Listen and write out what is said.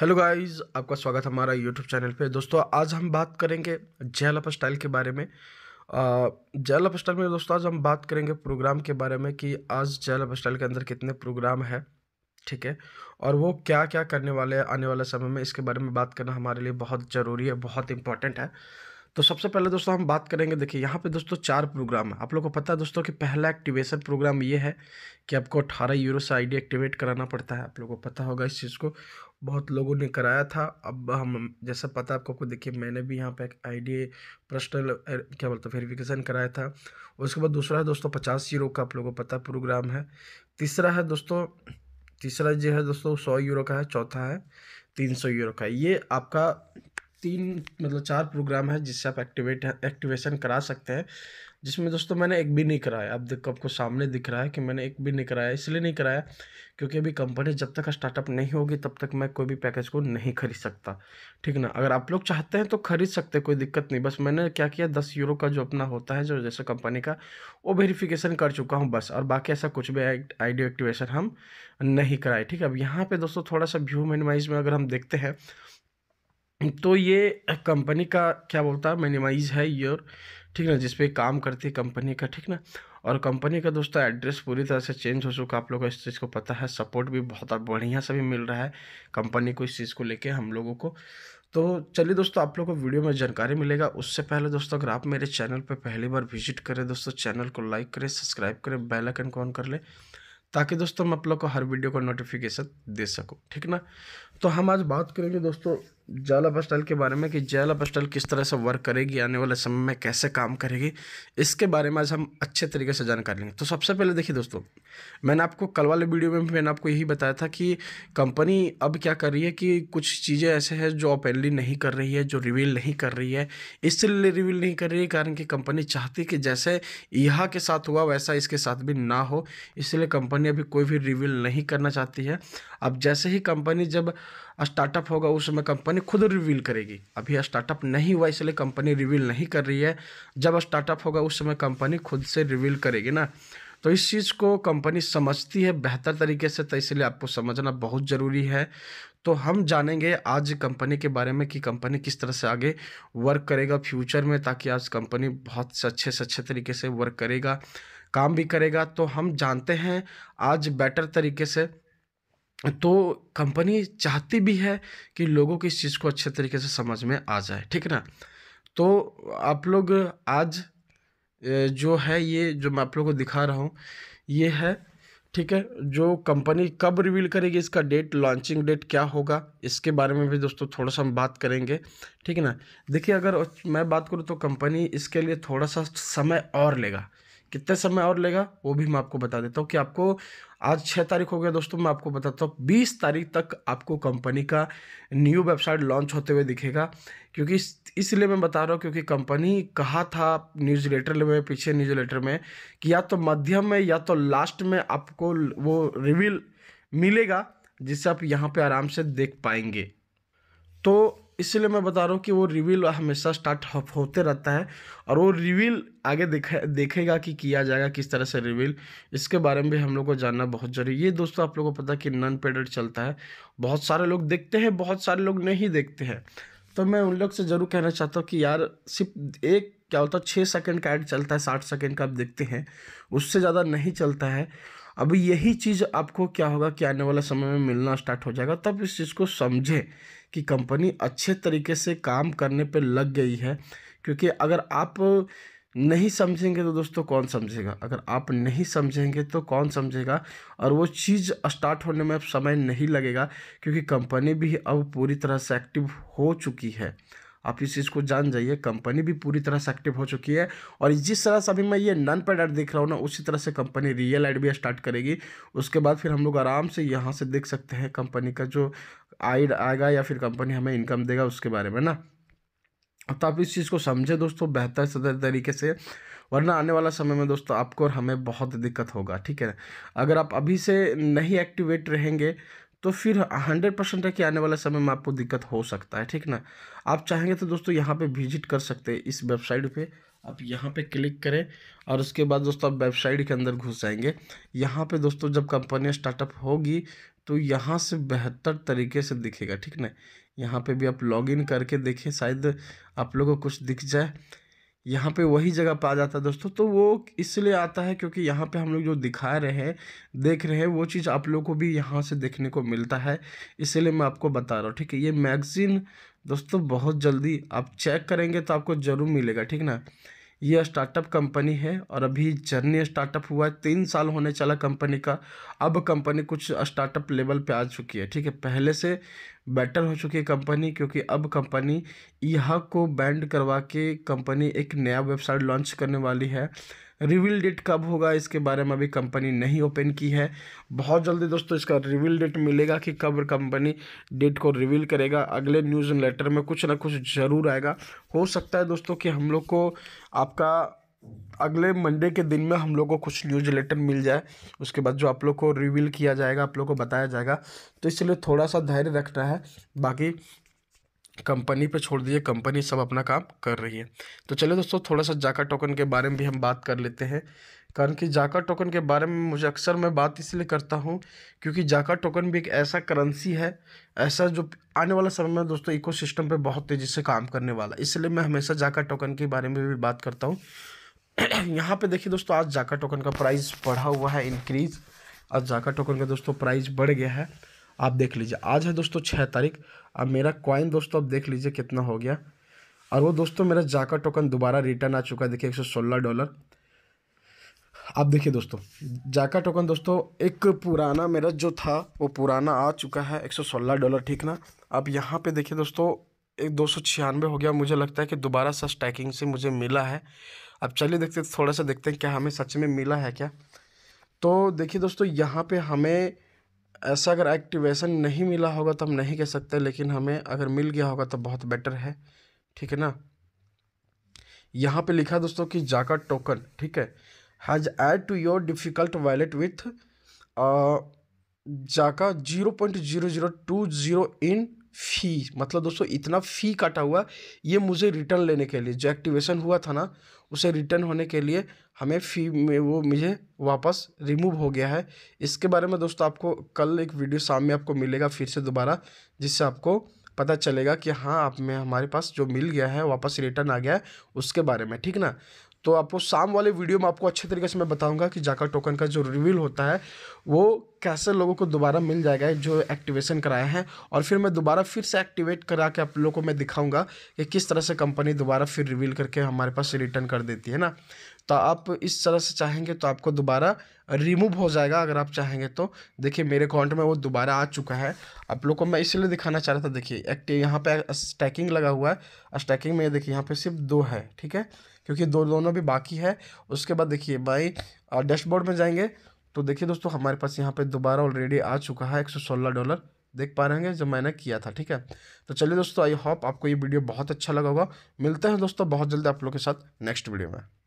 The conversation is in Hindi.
हेलो गाइस आपका स्वागत हमारा यूट्यूब चैनल पे दोस्तों आज हम बात करेंगे जयलप स्टाइल के बारे में जयलप स्टाइल में दोस्तों आज हम बात करेंगे प्रोग्राम के बारे में कि आज जयलप स्टाइल के अंदर कितने प्रोग्राम है ठीक है और वो क्या क्या करने वाले हैं आने वाले समय में इसके बारे में बात करना हमारे लिए बहुत ज़रूरी है बहुत इंपॉर्टेंट है तो सबसे पहले दोस्तों हम बात करेंगे देखिए यहाँ पे दोस्तों चार प्रोग्राम है आप लोग को पता है दोस्तों कि पहला एक्टिवेशन प्रोग्राम ये है कि आपको अट्ठारह यूरो से आईडी एक्टिवेट कराना पड़ता है आप लोगों को पता होगा इस चीज़ को बहुत लोगों ने कराया था अब हम जैसा पता आपको को देखिए मैंने भी यहाँ पे एक आई डी पर्सनल क्या बोलते हैं वेरिफिकेशन कराया था उसके बाद दूसरा है दोस्तों पचास यूरो का आप लोगों को पता प्रोग्राम है तीसरा है दोस्तों तीसरा जो है दोस्तों सौ यूरो का है चौथा है तीन सौ यूरो का ये आपका तीन मतलब चार प्रोग्राम है जिससे आप एक्टिवेट एक्टिवेशन करा सकते हैं जिसमें दोस्तों मैंने एक भी नहीं कराया अब देखो आपको सामने दिख रहा है कि मैंने एक भी नहीं कराया इसलिए नहीं कराया क्योंकि अभी कंपनी जब तक स्टार्टअप नहीं होगी तब तक मैं कोई भी पैकेज को नहीं खरीद सकता ठीक ना अगर आप लोग चाहते हैं तो खरीद सकते कोई दिक्कत नहीं बस मैंने क्या किया दस यूरो का जो अपना होता है जो जैसे कंपनी का वो वेरीफिकेशन कर चुका हूँ बस और बाकी ऐसा कुछ भी आइडियो एक्टिवेशन हम नहीं कराए ठीक है अब यहाँ पर दोस्तों थोड़ा सा व्यू मिनिमाइज में अगर हम देखते हैं तो ये कंपनी का क्या बोलता है मिनिमाइज है योर ठीक ना जिसपे काम करती है कंपनी का ठीक ना और कंपनी का दोस्तों एड्रेस पूरी तरह से चेंज हो चुका आप लोगों को इस चीज़ को पता है सपोर्ट भी बहुत बढ़िया से भी मिल रहा है कंपनी को इस चीज़ को लेके हम लोगों को तो चलिए दोस्तों आप लोगों को वीडियो में जानकारी मिलेगा उससे पहले दोस्तों अगर आप मेरे चैनल पर पहली बार विजिट करें दोस्तों चैनल को लाइक करें सब्सक्राइब करें बेल आइकन को ऑन कर लें ताकि दोस्तों मैं आप लोग को हर वीडियो का नोटिफिकेशन दे सकूँ ठीक ना तो हम आज बात करेंगे दोस्तों जाला पस्टल के बारे में कि जाला पस्टल किस तरह से वर्क करेगी आने वाले समय में कैसे काम करेगी इसके बारे में आज हम अच्छे तरीके से जानकारी लेंगे तो सबसे पहले देखिए दोस्तों मैंने आपको कल वाले वीडियो में मैंने आपको यही बताया था कि कंपनी अब क्या कर रही है कि कुछ चीज़ें ऐसे हैं जो ओपनली नहीं कर रही है जो रिवील नहीं कर रही है इसलिए रिवील नहीं कर रही कारण कि कंपनी चाहती कि जैसे यहाँ के साथ हुआ वैसा इसके साथ भी ना हो इसलिए कंपनी अभी कोई भी रिवील नहीं करना चाहती है अब जैसे ही कंपनी जब स्टार्टअप होगा उस समय कंपनी खुद रिवील करेगी अभी स्टार्टअप नहीं हुआ इसलिए कंपनी रिवील नहीं कर रही है जब स्टार्टअप होगा उस समय कंपनी खुद से रिवील करेगी ना तो इस चीज़ को कंपनी समझती है बेहतर तरीके से तो इसलिए आपको समझना बहुत ज़रूरी है तो हम जानेंगे आज कंपनी के बारे में कि कंपनी किस तरह से आगे वर्क करेगा फ्यूचर में ताकि आज कंपनी बहुत से अच्छे से अच्छे तरीके से वर्क करेगा काम भी करेगा तो हम जानते हैं आज बेटर तरीके से तो कंपनी चाहती भी है कि लोगों को इस चीज़ को अच्छे तरीके से समझ में आ जाए ठीक ना तो आप लोग आज जो है ये जो मैं आप लोगों को दिखा रहा हूँ ये है ठीक है जो कंपनी कब रिवील करेगी इसका डेट लॉन्चिंग डेट क्या होगा इसके बारे में भी दोस्तों थोड़ा सा हम बात करेंगे ठीक है ना देखिए अगर मैं बात करूँ तो कंपनी इसके लिए थोड़ा सा समय और लेगा कितना समय और लेगा वो भी मैं आपको बता देता हूँ कि आपको आज छः तारीख हो गया दोस्तों मैं आपको बताता हूँ बीस तारीख तक आपको कंपनी का न्यू वेबसाइट लॉन्च होते हुए दिखेगा क्योंकि इस इसलिए मैं बता रहा हूँ क्योंकि कंपनी कहा था न्यूज लेटर में पीछे न्यूज लेटर में कि या तो मध्यम में या तो लास्ट में आपको वो रिवील मिलेगा जिससे आप यहाँ पर आराम से देख पाएंगे तो इसलिए मैं बता रहा हूँ कि वो रिवील हमेशा स्टार्ट होते रहता है और वो रिवील आगे देखे देखेगा कि किया जाएगा किस तरह से रिवील इसके बारे में भी हम लोग को जानना बहुत जरूरी ये दोस्तों आप लोगों को पता है कि नन पेडेड चलता है बहुत सारे लोग देखते हैं बहुत सारे लोग नहीं देखते हैं तो मैं उन लोग से ज़रूर कहना चाहता हूँ कि यार सिर्फ एक क्या होता है छः सेकेंड का एड चलता है साठ सेकेंड का आप देखते हैं उससे ज़्यादा नहीं चलता है अब यही चीज़ आपको क्या होगा कि आने वाला समय में मिलना स्टार्ट हो जाएगा तब इस चीज़ को समझें कि कंपनी अच्छे तरीके से काम करने पर लग गई है क्योंकि अगर आप नहीं समझेंगे तो दोस्तों कौन समझेगा अगर आप नहीं समझेंगे तो कौन समझेगा और वो चीज़ स्टार्ट होने में अब समय नहीं लगेगा क्योंकि कंपनी भी अब पूरी तरह से एक्टिव हो चुकी है आप इस चीज़ को जान जाइए कंपनी भी पूरी तरह से एक्टिव हो चुकी है और जिस तरह से अभी मैं ये नन पेड ऐड देख रहा हूँ ना उसी तरह से कंपनी रियल एड भी स्टार्ट करेगी उसके बाद फिर हम लोग आराम से यहाँ से देख सकते हैं कंपनी का जो आई आएगा या फिर कंपनी हमें इनकम देगा उसके बारे में ना तो आप इस चीज़ को समझें दोस्तों बेहतर सदर तरीके से वरना आने वाला समय में दोस्तों आपको और हमें बहुत दिक्कत होगा ठीक है ना अगर आप अभी से नहीं एक्टिवेट रहेंगे तो फिर हंड्रेड परसेंट है कि आने वाले समय में आपको दिक्कत हो सकता है ठीक ना आप चाहेंगे तो दोस्तों यहाँ पे विजिट कर सकते हैं इस वेबसाइट पे आप यहाँ पे क्लिक करें और उसके बाद दोस्तों आप वेबसाइट के अंदर घुस जाएंगे यहाँ पे दोस्तों जब कंपनी स्टार्टअप होगी तो यहाँ से बेहतर तरीके से दिखेगा ठीक ना यहाँ पे भी आप लॉगिन करके देखें शायद आप लोगों को कुछ दिख जाए यहाँ पे वही जगह पा जाता है दोस्तों तो वो इसलिए आता है क्योंकि यहाँ पे हम लोग जो दिखा रहे हैं देख रहे हैं वो चीज़ आप लोग को भी यहाँ से देखने को मिलता है इसलिए मैं आपको बता रहा हूँ ठीक है ये मैगज़ीन दोस्तों बहुत जल्दी आप चेक करेंगे तो आपको ज़रूर मिलेगा ठीक ना यह स्टार्टअप कंपनी है और अभी जर्नी स्टार्टअप हुआ है तीन साल होने चला कंपनी का अब कंपनी कुछ स्टार्टअप लेवल पे आ चुकी है ठीक है पहले से बेटर हो चुकी है कंपनी क्योंकि अब कंपनी यह को बैंड करवा के कंपनी एक नया वेबसाइट लॉन्च करने वाली है रिवील डेट कब होगा इसके बारे में अभी कंपनी नहीं ओपन की है बहुत जल्दी दोस्तों इसका रिवील डेट मिलेगा कि कब कंपनी डेट को रिवील करेगा अगले न्यूज़ लेटर में कुछ ना कुछ ज़रूर आएगा हो सकता है दोस्तों कि हम लोग को आपका अगले मंडे के दिन में हम लोग को कुछ न्यूज लेटर मिल जाए उसके बाद जो आप लोग को रिवील किया जाएगा आप लोग को बताया जाएगा तो इसलिए थोड़ा सा धैर्य रखना है बाकी कंपनी पे छोड़ दीजिए कंपनी सब अपना काम कर रही है तो चलिए दोस्तों थोड़ा सा जाका टोकन के बारे में भी हम बात कर लेते हैं कारण कि जाका टोकन के बारे में मुझे अक्सर मैं बात इसलिए करता हूँ क्योंकि जाका टोकन भी एक ऐसा करेंसी है ऐसा जो आने वाला समय में दोस्तों सिस्टम पर बहुत तेज़ी से काम करने वाला इसलिए मैं हमेशा जाका टोकन के बारे में भी बात करता हूँ यहाँ पे देखिए दोस्तों आज जाका टोकन का प्राइस बढ़ा हुआ है इंक्रीज़ आज जाका टोकन का दोस्तों प्राइस बढ़ गया है आप देख लीजिए आज है दोस्तों छः तारीख अब मेरा क्वाइन दोस्तों आप देख लीजिए कितना हो गया और वो दोस्तों मेरा जाका टोकन दोबारा रिटर्न आ चुका है देखिए एक सौ सोलह डॉलर आप देखिए दोस्तों जाका टोकन दोस्तों एक पुराना मेरा जो था वो पुराना आ चुका है एक सौ सोलह डॉलर ठीक ना अब यहाँ पे देखिए दोस्तों एक दो सौ छियानवे हो गया मुझे लगता है कि दोबारा सा स्टैकिंग से मुझे मिला है अब चलिए देखते थोड़ा सा देखते हैं क्या हमें सच में मिला है क्या तो देखिए दोस्तों यहाँ पे हमें ऐसा अगर एक्टिवेशन नहीं मिला होगा तो हम नहीं कह सकते लेकिन हमें अगर मिल गया होगा तो बहुत बेटर है ठीक है ना यहाँ पे लिखा दोस्तों कि जाका टोकन ठीक है has add to your difficult wallet with जाका zero point zero zero two zero in fee मतलब दोस्तों इतना फ़ी काटा हुआ ये मुझे रिटर्न लेने के लिए जो एक्टिवेशन हुआ था ना उसे रिटर्न होने के लिए हमें फ़ी में वो मुझे वापस रिमूव हो गया है इसके बारे में दोस्तों आपको कल एक वीडियो शाम में आपको मिलेगा फिर से दोबारा जिससे आपको पता चलेगा कि हाँ आप में हमारे पास जो मिल गया है वापस रिटर्न आ गया है उसके बारे में ठीक ना तो आपको शाम वाले वीडियो में आपको अच्छे तरीके से मैं बताऊंगा कि जाकर टोकन का जो रिवील होता है वो कैसे लोगों को दोबारा मिल जाएगा जो एक्टिवेशन कराया है और फिर मैं दोबारा फिर से एक्टिवेट करा के आप लोगों को मैं दिखाऊंगा कि किस तरह से कंपनी दोबारा फिर रिवील करके हमारे पास रिटर्न कर देती है ना तो आप इस तरह से चाहेंगे तो आपको दोबारा रिमूव हो जाएगा अगर आप चाहेंगे तो देखिए मेरे अकाउंट में वो दोबारा आ चुका है आप लोग को मैं इसलिए दिखाना चाह रहा था देखिए एक्टिव यहाँ पे स्टैकिंग लगा हुआ है स्टैकिंग में देखिए यहाँ पर सिर्फ दो है ठीक है क्योंकि दो दोनों भी बाकी है उसके बाद देखिए भाई डैशबोर्ड में जाएंगे तो देखिए दोस्तों हमारे पास यहाँ पे दोबारा ऑलरेडी आ चुका है एक सौ सोलह डॉलर देख पा रहे हैं जो मैंने किया था ठीक है तो चलिए दोस्तों आई होप आपको ये वीडियो बहुत अच्छा लगा होगा मिलते हैं दोस्तों बहुत जल्दी आप लोग के साथ नेक्स्ट वीडियो में